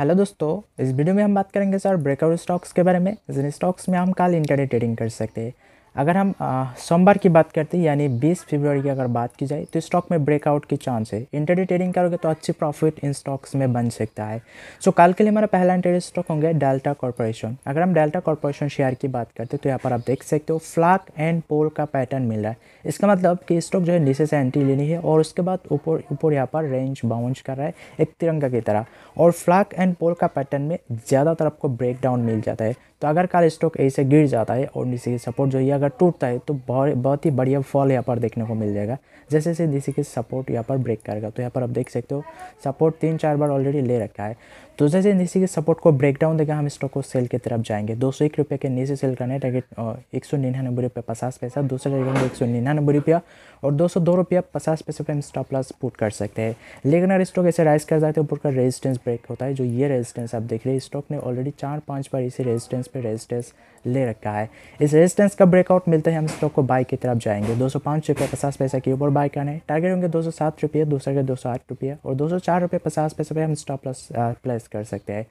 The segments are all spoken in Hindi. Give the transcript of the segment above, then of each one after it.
हेलो दोस्तों इस वीडियो में हम बात करेंगे सर ब्रेकआउट स्टॉक्स के बारे में जिन स्टॉक्स में हम कल इंटरनेट ट्रेडिंग कर सकते हैं अगर हम सोमवार की बात करते हैं यानी 20 फरवरी की अगर बात की जाए तो स्टॉक में ब्रेकआउट की चांस है इंटरडे ट्रेडिंग करोगे तो अच्छी प्रॉफिट इन स्टॉक्स में बन सकता है सो so, कल के लिए हमारा पहला इंटरडे स्टॉक होंगे डेल्टा कॉरपोरेशन अगर हम डेल्टा कॉरपोरेशन शेयर की बात करते हैं तो यहाँ पर आप देख सकते हो फ्लाक एंड पोल का पैटर्न मिल रहा है इसका मतलब कि स्टॉक जो है नीचे से एंट्री लेनी है और उसके बाद ऊपर ऊपर यहाँ पर रेंज बाउंस कर रहा है एक तिरंगा की तरह और फ्लाक एंड पोल का पैटर्न में ज़्यादातर आपको डाउन मिल जाता है तो अगर कल स्टॉक ऐसे गिर जाता है और नीचे की सपोर्ट जो है अगर टूटता है तो बहुत ही बढ़िया फॉल यहाँ पर देखने को मिल जाएगा जैसे जैसे जैसे कि सपोर्ट यहाँ पर ब्रेक करेगा तो यहाँ पर आप देख सकते हो सपोर्ट तीन चार बार ऑलरेडी ले रखा है तो जैसे डीसी के सपोर्ट को ब्रेक डाउन देगा हम स्टॉक को सेल की तरफ जाएंगे दो सौ एक रुपये के नीचे सेल करना है टारगेट एक सौ निन्यानबे रुपये पचास पैसा दूसरा टारगेट एक सौ निन्यानबे रुपया और दो सौ दो रुपया पचास पैसे पर हम स्टॉप लॉस पुट कर सकते हैं लेकिन अगर स्टॉक ऐसे राइज कर जाते हैं ऊपर का रेजिस्टेंस ब्रेक होता है जो ये रेजिस्टेंस आप देख रहे हैं स्टॉक ने ऑलरेडी चार पाँच बार इसी रेजिस्टेंस पर रेजिस्टेंस ले रखा है इस रेजिस्टेंस का ब्रेक चेकआउट मिलते हैं हम स्टॉक को बाई की तरफ जाएंगे दो सौ पाँच रुपये पचास पैसा के ऊपर बाई करने टारगेट होंगे दो सौ सात रुपये दूसरे के दो सौ आठ रुपये और दो सौ चार रुपये पचास पैसे पर हम स्टॉप प्लस प्लेस कर सकते हैं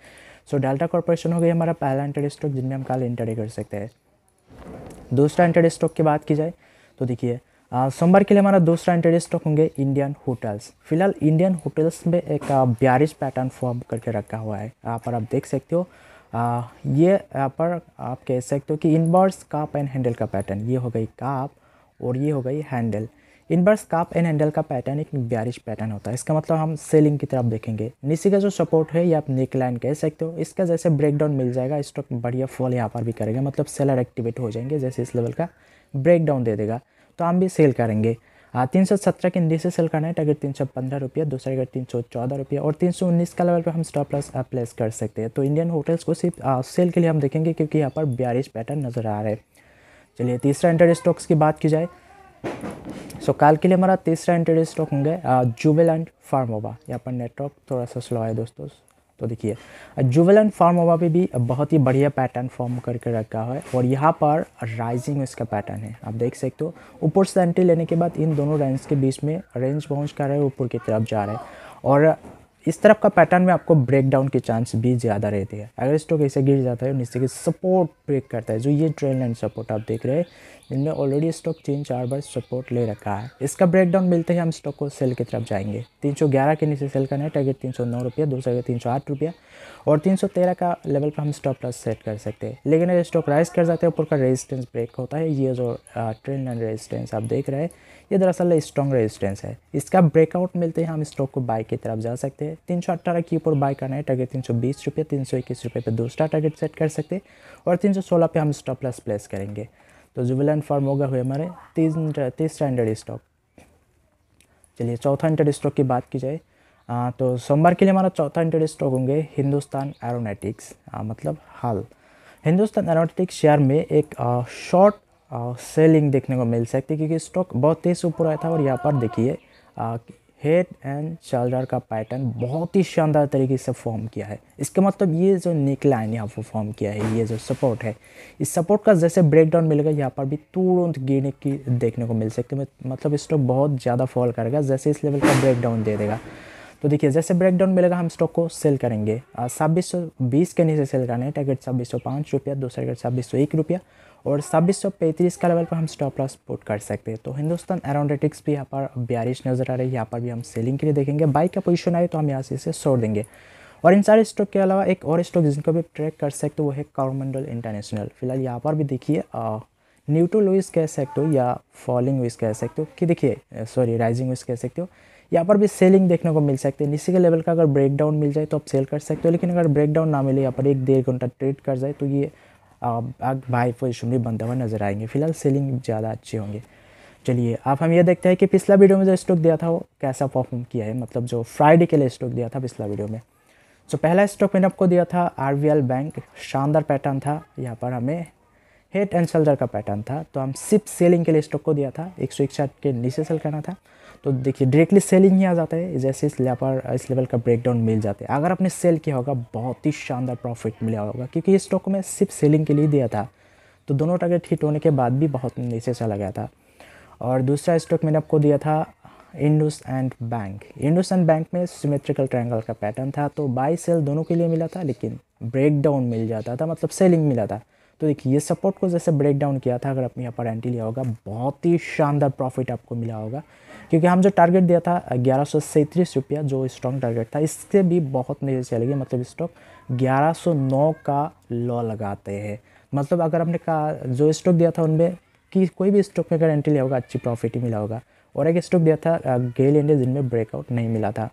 सो डेल्टा कॉरपोरेशन हो गई हमारा पहला इंटरेस्ट स्टॉक जिनमें हम कल इंटरडे कर सकते हैं दूसरा इंटरडे स्टॉक की बात की जाए तो देखिए सोमवार के लिए हमारा दूसरा इंटरेस्ट स्टॉक होंगे इंडियन होटल्स फिलहाल इंडियन होटल्स में एक बयारिश पैटर्न फॉर्म करके रखा हुआ है यहाँ पर आप देख सकते हो आ, ये यहाँ पर आप कह सकते हो कि इनवर्स काप एंड हैंडल का पैटर्न ये हो गई काप और ये हो गई handle inverse cup and handle का पैटर्न एक ब्यारिश पैटर्न होता है इसका मतलब हम सेलिंग की तरफ देखेंगे नीचे का जो सपोर्ट है ये आप नेक लाइन कह सकते हो इसका जैसे ब्रेकडाउन मिल जाएगा स्टॉक बढ़िया फॉल यहाँ पर भी करेगा मतलब सेलर एक्टिवेट हो जाएंगे जैसे इस लेवल का ब्रेकडाउन दे देगा तो हम भी सेल करेंगे हाँ, तीन सौ सत्रह के नीचे सेल करना है टारगेट तीन सौ पंद्रह रुपया दूसरा टारगेट तीन सौ चौदह रुपया और तीन सौ उन्नीस का लेवल पर हम स्टॉप लॉस प्लेस कर सकते हैं तो इंडियन होटल्स को सिर्फ सेल हाँ, के लिए हम देखेंगे क्योंकि यहाँ पर ब्यारिश पैटर्न नज़र आ रहा है चलिए तीसरा इंटर स्टॉक्स की बात की जाए सो कल के लिए हमारा तीसरा इंटर स्टॉक होंगे जुबेलैंड हाँ, फार्मोबा यहाँ पर नेटवर्क थोड़ा सा स्लो है दोस्तों तो देखिए जुवेलन फॉर्म हुआ पे भी बहुत ही बढ़िया पैटर्न फॉर्म करके रखा है और यहाँ पर राइजिंग इसका पैटर्न है आप देख सकते हो ऊपर से एंट्री लेने के बाद इन दोनों रेंज के बीच में रेंज पहुँच कर रहे हैं ऊपर की तरफ जा रहे हैं और इस तरफ का पैटर्न में आपको ब्रेकडाउन के चांस भी ज़्यादा रहती है अगर स्टॉक ऐसे गिर जाता है नीचे की सपोर्ट ब्रेक करता है जो ये ट्रेंड लाइन सपोर्ट आप देख रहे हैं इनमें ऑलरेडी स्टॉक तीन चार बार सपोर्ट ले रखा है इसका ब्रेकडाउन मिलते ही हम स्टॉक को सेल की तरफ जाएंगे ग्यारह के नीचे सेल करना है टारगेट तीन सौ नौ रुपया दूसरा तीन सौ आठ रुपया और तीन सौ तेरह का लेवल पर हम स्टॉप लॉस सेट कर सकते हैं लेकिन अगर स्टॉक राइज कर जाते हैं ऊपर का रेजिस्टेंस ब्रेक होता है ये जो ट्रेन लाइन रेजिस्टेंस आप देख रहे हैं ये दरअसल स्ट्रॉन्ग रेजिस्टेंस है इसका ब्रेकआउट मिलते ही हम स्टॉक को बाई की तरफ जा सकते हैं तीन सौ अट्ठारह के ऊपर बाय करना है टारगेट तीन सौ बीस रुपये तीन सौ इक्कीस रुपये पर दूसरा टारगेट सेट कर सकते और तीन सौ सोलह पर हम स्टॉप लॉस प्लेस करेंगे तो जुबिलेंट फार्म होगा हुए हमारे तीन तीसरा हंड्रेड स्टॉक चलिए चौथा हंड्रेड स्टॉक की बात की जाए आ, तो सोमवार के लिए हमारा चौथा हंड्रेड स्टॉक होंगे हिंदुस्तान एरोनेटिक्स मतलब हाल हिंदुस्तान एरोनेटिक्स शेयर में एक शॉर्ट सेलिंग देखने को मिल सकती है क्योंकि स्टॉक बहुत तेज़ ऊपर आया था और यहाँ पर देखिए हेड एंड शोल्डर का पैटर्न बहुत ही शानदार तरीके से फॉर्म किया है इसका मतलब ये जो नेक लाइन यहाँ पर फॉर्म किया है ये जो सपोर्ट है इस सपोर्ट का जैसे ब्रेक डाउन मिलेगा यहाँ पर भी तुरंत गिरने की देखने को मिल सकती है मतलब स्टॉक बहुत ज़्यादा फॉल करेगा जैसे इस लेवल का ब्रेक डाउन दे देगा तो देखिए जैसे ब्रेकडाउन मिलेगा हम स्टॉक को सेल करेंगे छब्बीस सौ बीस के नीचे सेल करना है टारगेट छब्बीस सौ पाँच रुपया दूसरा टारगेट छब्बीस सौ एक रुपया और छब्बीस सौ पैंतीस का लेवल पर हम स्टॉप लॉस पुट कर सकते हैं तो हिंदुस्तान एरोनोटिक्स भी यहाँ पर बारिश नज़र आ रही है यहाँ पर भी हम सेलिंग के लिए देखेंगे बाइक का पोजिशन आए तो हम यहाँ से इसे छोड़ देंगे और इन सारे स्टॉक के अलावा एक और स्टॉक जिनको भी ट्रैक कर सकते हो वो है कौरमंडल इंटरनेशनल फिलहाल यहाँ पर भी देखिए न्यूट्रो लुइस कह सकते हो या फॉलिंग वेज कह सकते हो कि देखिए सॉरी राइजिंग वेज कह सकते हो यहाँ पर भी सेलिंग देखने को मिल सकती है नीचे के लेवल का अगर ब्रेकडाउन मिल जाए तो आप सेल कर सकते हो लेकिन अगर ब्रेकडाउन ना मिले यहाँ पर एक डेढ़ घंटा ट्रेड कर जाए तो ये आग भाई पोजिशन भी बनते हुए नजर आएंगे फिलहाल सेलिंग ज़्यादा अच्छी होंगी चलिए आप हम ये देखते हैं कि पिछला वीडियो में जो स्टॉक दिया था वो कैसा परफॉर्म किया है मतलब जो फ्राइडे के लिए स्टॉक दिया था पिछला वीडियो में सो पहला स्टॉक मैंने आपको दिया था आर बैंक शानदार पैटर्न था यहाँ पर हमें हेड एंड शोल्डर का पैटर्न था तो हम सिर्फ सेलिंग के लिए स्टॉक को दिया था एक सौ इकसठ के नीचे सेल करना था तो देखिए डायरेक्टली सेलिंग ही आ जाता है जैसे इस लेपर इस लेवल का ब्रेकडाउन मिल जाता है अगर आपने सेल किया होगा बहुत ही शानदार प्रॉफिट मिला होगा क्योंकि ये स्टॉक में सिर्फ सेलिंग के लिए दिया था तो दोनों टारगेट हिट होने के बाद भी बहुत नीचे चला गया था और दूसरा स्टॉक मैंने आपको दिया था IndusInd bank IndusInd bank में सिमेट्रिकल ट्रायंगल का पैटर्न था तो बाई सेल दोनों के लिए मिला था लेकिन ब्रेकडाउन मिल जाता था मतलब सेलिंग मिला था तो देखिए ये सपोर्ट को जैसे ब्रेक डाउन किया था अगर आपने यहाँ पर एंट्री लिया होगा बहुत ही शानदार प्रॉफिट आपको मिला होगा क्योंकि हम जो टारगेट दिया था ग्यारह सौ सैंतीस रुपया जो स्ट्रॉन्ग टारगेट था इससे भी बहुत नीचे चलेगी मतलब स्टॉक ग्यारह सौ नौ का लॉ लगाते हैं मतलब अगर हमने कहा जो स्टॉक दिया था उनमें कि कोई भी स्टॉक में अगर एंट्री लिया होगा अच्छी प्रॉफिट ही मिला होगा और एक स्टॉक दिया था गेल इंडिया जिनमें ब्रेकआउट नहीं मिला था